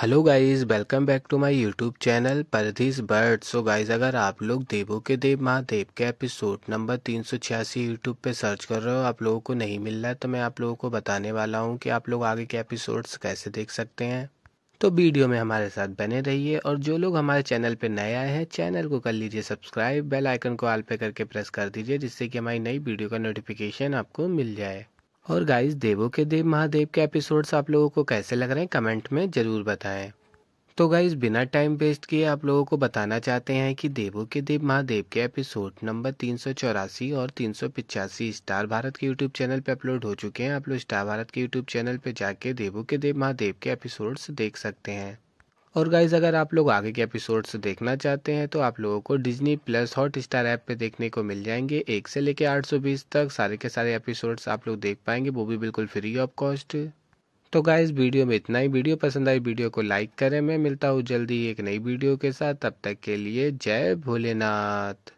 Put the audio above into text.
hello guys welcome back to my YouTube channel Paradise Bird so guys अगर आप लोग देवो के देव महादेव के एपिसोड नंबर तीन सौ छियासी यूट्यूब पर सर्च कर रहे हो आप लोगों को नहीं मिल रहा है तो मैं आप लोगों को बताने वाला हूँ कि आप लोग आगे के एपिसोड्स कैसे देख सकते हैं तो वीडियो में हमारे साथ बने रहिए और जो लोग हमारे चैनल पर नए आए हैं चैनल को कर लीजिए सब्सक्राइब बेल आइकन को ऑल पे करके प्रेस कर दीजिए जिससे कि हमारी नई वीडियो का नोटिफिकेशन आपको मिल जाए और गाइस देवो के देव महादेव के एपिसोड्स आप लोगों को कैसे लग रहे हैं कमेंट में ज़रूर बताएं तो गाइस बिना टाइम वेस्ट किए आप लोगों को बताना चाहते हैं कि देवो के देव महादेव के एपिसोड नंबर तीन सौ चौरासी और तीन सौ पिचासी स्टार भारत के यूट्यूब चैनल पे अपलोड हो चुके हैं आप लोग स्टार भारत के यूट्यूब चैनल पे जाके देवो के देव महादेव के एपिसोड्स देख सकते हैं और गाइज अगर आप लोग आगे के एपिसोड्स देखना चाहते हैं तो आप लोगों को Disney Plus Hotstar app पे देखने को मिल जाएंगे एक से लेके 820 तक सारे के सारे एपिसोड्स आप लोग देख पाएंगे वो भी बिल्कुल फ्री ऑफ कॉस्ट तो गाइज वीडियो में इतना ही वीडियो पसंद आई वीडियो को लाइक करें मैं मिलता हूँ जल्दी एक नई वीडियो के साथ तब तक के लिए जय भोलेनाथ